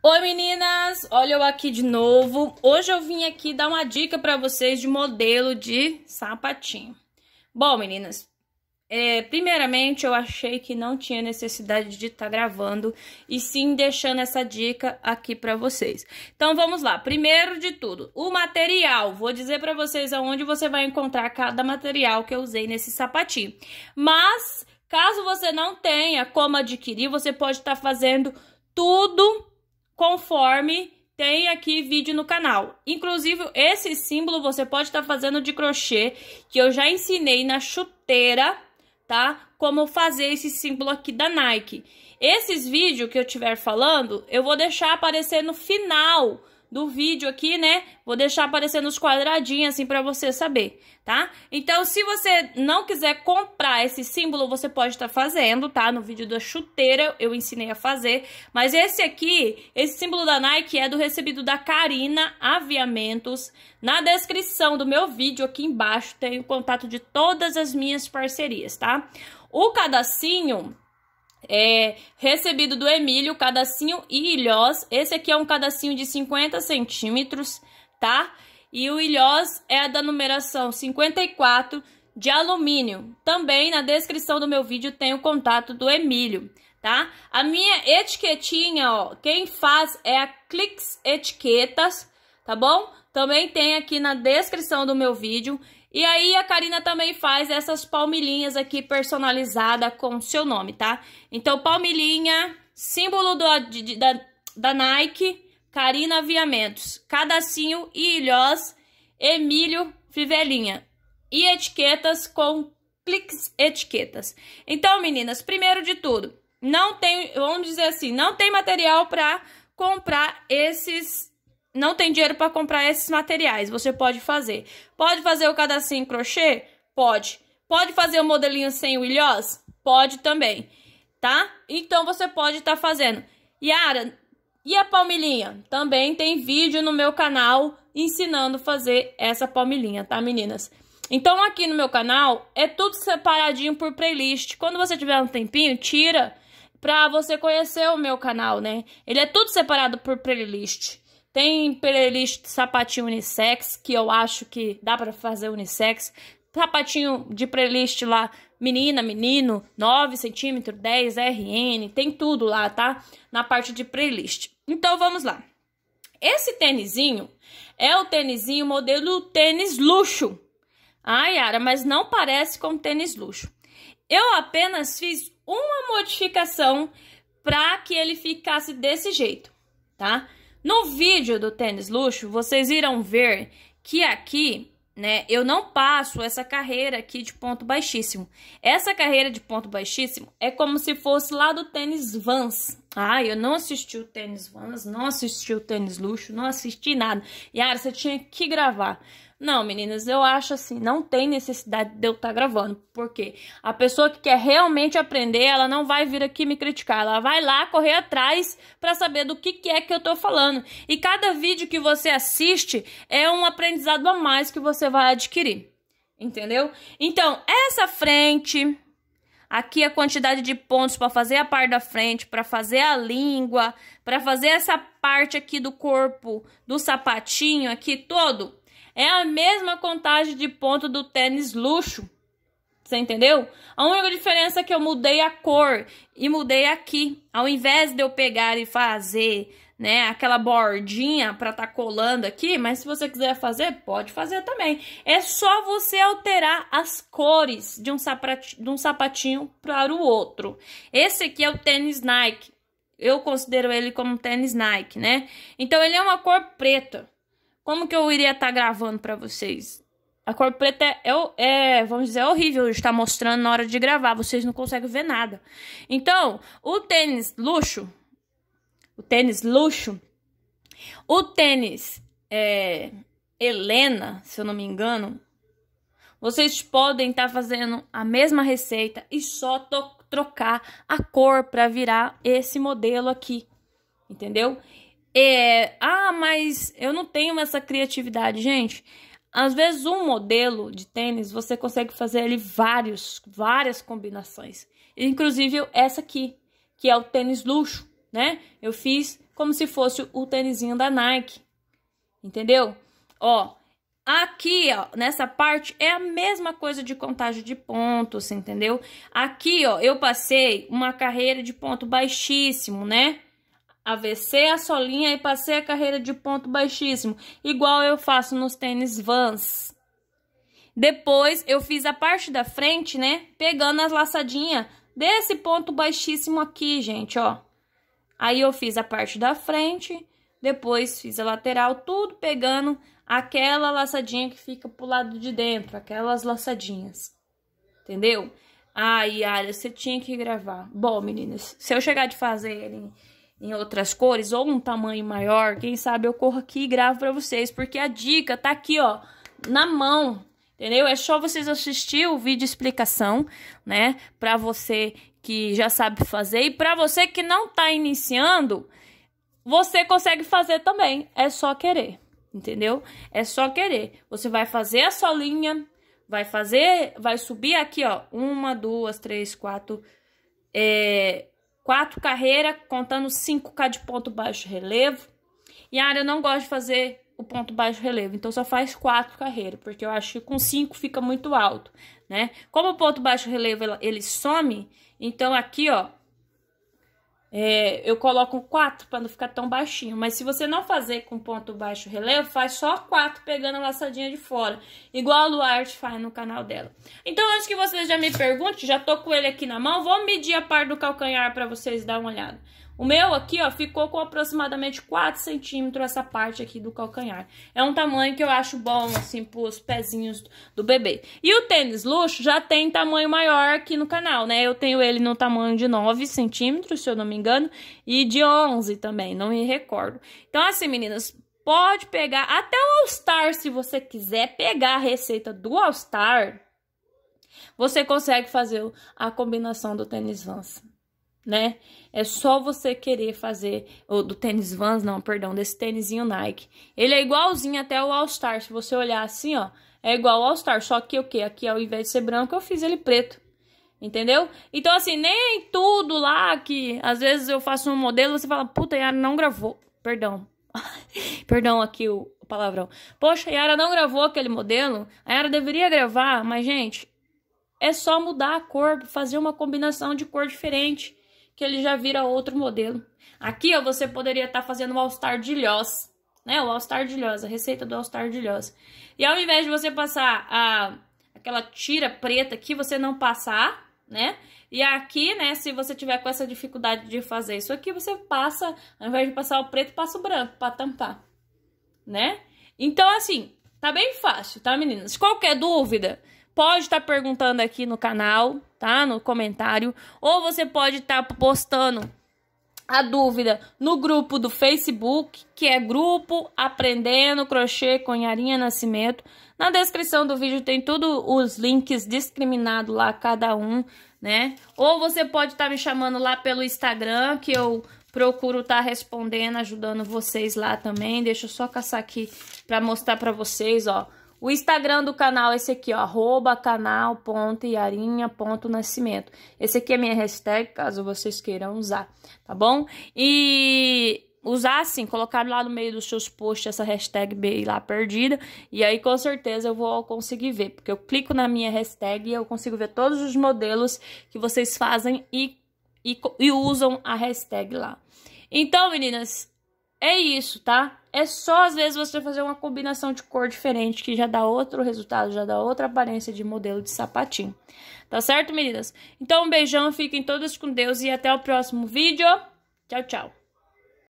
Oi meninas, olha eu aqui de novo. Hoje eu vim aqui dar uma dica para vocês de modelo de sapatinho. Bom meninas, é, primeiramente eu achei que não tinha necessidade de estar tá gravando e sim deixando essa dica aqui para vocês. Então vamos lá, primeiro de tudo, o material. Vou dizer para vocês aonde você vai encontrar cada material que eu usei nesse sapatinho. Mas caso você não tenha como adquirir, você pode estar tá fazendo tudo conforme tem aqui vídeo no canal. Inclusive, esse símbolo você pode estar tá fazendo de crochê, que eu já ensinei na chuteira, tá? Como fazer esse símbolo aqui da Nike. Esses vídeos que eu tiver falando, eu vou deixar aparecer no final do vídeo aqui, né? Vou deixar aparecendo os quadradinhos assim para você saber, tá? Então, se você não quiser comprar esse símbolo, você pode estar tá fazendo, tá? No vídeo da chuteira eu ensinei a fazer, mas esse aqui, esse símbolo da Nike é do recebido da Karina Aviamentos. Na descrição do meu vídeo aqui embaixo tem o contato de todas as minhas parcerias, tá? O cadacinho é, recebido do Emílio, cadacinho e ilhós. Esse aqui é um cadacinho de 50 centímetros, tá? E o ilhós é da numeração 54 de alumínio. Também na descrição do meu vídeo tem o contato do Emílio, tá? A minha etiquetinha, ó, quem faz é a Clix Etiquetas, tá bom? Também tem aqui na descrição do meu vídeo. E aí a Karina também faz essas palmilhinhas aqui personalizada com seu nome, tá? Então, palmilhinha, símbolo do, de, da, da Nike, Karina Viamentos, Cadacinho e Ilhós, Emílio Fivelinha. E etiquetas com cliques etiquetas. Então, meninas, primeiro de tudo, não tem, vamos dizer assim, não tem material para comprar esses não tem dinheiro para comprar esses materiais, você pode fazer. Pode fazer o cadastro em crochê? Pode. Pode fazer o modelinho sem o ilhós? Pode também, tá? Então você pode estar tá fazendo. Yara, e a palmilhinha? Também tem vídeo no meu canal ensinando a fazer essa palmilhinha, tá, meninas? Então aqui no meu canal é tudo separadinho por playlist. Quando você tiver um tempinho, tira pra você conhecer o meu canal, né? Ele é tudo separado por playlist. Tem playlist sapatinho unissex, que eu acho que dá para fazer unissex. Sapatinho de playlist lá, menina, menino, 9 centímetros, 10 RN, tem tudo lá, tá? Na parte de playlist. Então, vamos lá. Esse tênisinho é o tênisinho modelo tênis luxo. ai ah, Yara, mas não parece com tênis luxo. Eu apenas fiz uma modificação para que ele ficasse desse jeito, tá? No vídeo do tênis luxo, vocês irão ver que aqui, né, eu não passo essa carreira aqui de ponto baixíssimo. Essa carreira de ponto baixíssimo é como se fosse lá do tênis Vans, ah, eu não assisti o Tênis Vans, não assisti o Tênis Luxo, não assisti nada. Yara, você tinha que gravar. Não, meninas, eu acho assim, não tem necessidade de eu estar tá gravando. gravando. Porque a pessoa que quer realmente aprender, ela não vai vir aqui me criticar. Ela vai lá correr atrás para saber do que, que é que eu tô falando. E cada vídeo que você assiste é um aprendizado a mais que você vai adquirir. Entendeu? Então, essa frente Aqui a quantidade de pontos para fazer a parte da frente, para fazer a língua, para fazer essa parte aqui do corpo, do sapatinho aqui todo, é a mesma contagem de ponto do tênis luxo. Você entendeu? A única diferença é que eu mudei a cor e mudei aqui. Ao invés de eu pegar e fazer né, aquela bordinha para tá colando aqui, mas se você quiser fazer, pode fazer também. É só você alterar as cores de um, sapati de um sapatinho para o outro. Esse aqui é o tênis Nike. Eu considero ele como um tênis Nike, né? Então ele é uma cor preta. Como que eu iria estar tá gravando para vocês? A cor preta é, é, é, vamos dizer, é horrível estar tá mostrando na hora de gravar. Vocês não conseguem ver nada. Então, o tênis luxo, o tênis luxo. O tênis é, Helena, se eu não me engano, vocês podem estar tá fazendo a mesma receita e só trocar a cor para virar esse modelo aqui, entendeu? É, ah, mas eu não tenho essa criatividade, gente. Às vezes um modelo de tênis você consegue fazer ele vários, várias combinações. Inclusive essa aqui, que é o tênis luxo né? Eu fiz como se fosse o tênisinho da Nike. Entendeu? Ó, aqui, ó, nessa parte é a mesma coisa de contagem de pontos, entendeu? Aqui, ó, eu passei uma carreira de ponto baixíssimo, né? Avessei a solinha e passei a carreira de ponto baixíssimo, igual eu faço nos tênis Vans. Depois eu fiz a parte da frente, né? Pegando as laçadinhas desse ponto baixíssimo aqui, gente, ó. Aí eu fiz a parte da frente, depois fiz a lateral, tudo pegando aquela laçadinha que fica pro lado de dentro, aquelas laçadinhas. Entendeu? Ai, Alia, você tinha que gravar. Bom, meninas, se eu chegar de fazer ele em, em outras cores ou um tamanho maior, quem sabe eu corro aqui e gravo pra vocês, porque a dica tá aqui, ó, na mão entendeu? É só vocês assistir o vídeo explicação, né? Para você que já sabe fazer e para você que não tá iniciando, você consegue fazer também. É só querer, entendeu? É só querer. Você vai fazer a sua linha, vai fazer, vai subir aqui, ó, uma, duas, três, quatro, é, quatro carreiras, contando 5K de ponto baixo relevo. E, ah, eu não gosto de fazer o ponto baixo relevo. Então, só faz quatro carreiras, porque eu acho que com cinco fica muito alto, né? Como o ponto baixo relevo, ele some, então aqui, ó, é, eu coloco quatro para não ficar tão baixinho. Mas se você não fazer com ponto baixo relevo, faz só quatro pegando a laçadinha de fora. Igual a Luarte faz no canal dela. Então, antes que vocês já me perguntem, já tô com ele aqui na mão, vou medir a parte do calcanhar para vocês dar uma olhada. O meu aqui, ó, ficou com aproximadamente 4 centímetros essa parte aqui do calcanhar. É um tamanho que eu acho bom, assim, pros pezinhos do bebê. E o tênis luxo já tem tamanho maior aqui no canal, né? Eu tenho ele no tamanho de 9 centímetros, se eu não me engano, e de 11 também, não me recordo. Então, assim, meninas, pode pegar até o All Star, se você quiser pegar a receita do All Star, você consegue fazer a combinação do tênis Vans né? É só você querer fazer ou do tênis Vans, não, perdão, desse tênisinho Nike. Ele é igualzinho até o All Star, se você olhar assim, ó, é igual ao All Star, só que o que aqui ao invés de ser branco eu fiz ele preto. Entendeu? Então assim, nem tudo lá que às vezes eu faço um modelo, você fala, puta, Yara não gravou. Perdão. perdão aqui o palavrão. Poxa, a Yara não gravou aquele modelo. A Yara deveria gravar, mas gente, é só mudar a cor, fazer uma combinação de cor diferente que ele já vira outro modelo. Aqui, ó, você poderia estar tá fazendo o all-star de lhós, né? O all-star de lhós, a receita do all-star de lhós. E ao invés de você passar a, aquela tira preta aqui, você não passar, né? E aqui, né, se você tiver com essa dificuldade de fazer isso aqui, você passa, ao invés de passar o preto, passa o branco para tampar, né? Então, assim, tá bem fácil, tá, meninas? Qualquer dúvida pode estar tá perguntando aqui no canal, tá? No comentário. Ou você pode estar tá postando a dúvida no grupo do Facebook, que é Grupo Aprendendo Crochê com Yarinha Nascimento. Na descrição do vídeo tem todos os links discriminados lá, cada um, né? Ou você pode estar tá me chamando lá pelo Instagram, que eu procuro estar tá respondendo, ajudando vocês lá também. Deixa eu só caçar aqui para mostrar para vocês, ó. O Instagram do canal é esse aqui, ó, arroba canal.iarinha.nascimento. Esse aqui é minha hashtag, caso vocês queiram usar, tá bom? E usar assim, colocar lá no meio dos seus posts essa hashtag bem lá perdida, e aí com certeza eu vou conseguir ver, porque eu clico na minha hashtag e eu consigo ver todos os modelos que vocês fazem e, e, e usam a hashtag lá. Então, meninas, é isso, tá? É só às vezes você fazer uma combinação de cor diferente que já dá outro resultado, já dá outra aparência de modelo de sapatinho. Tá certo, meninas? Então, um beijão, fiquem todas com Deus e até o próximo vídeo. Tchau, tchau.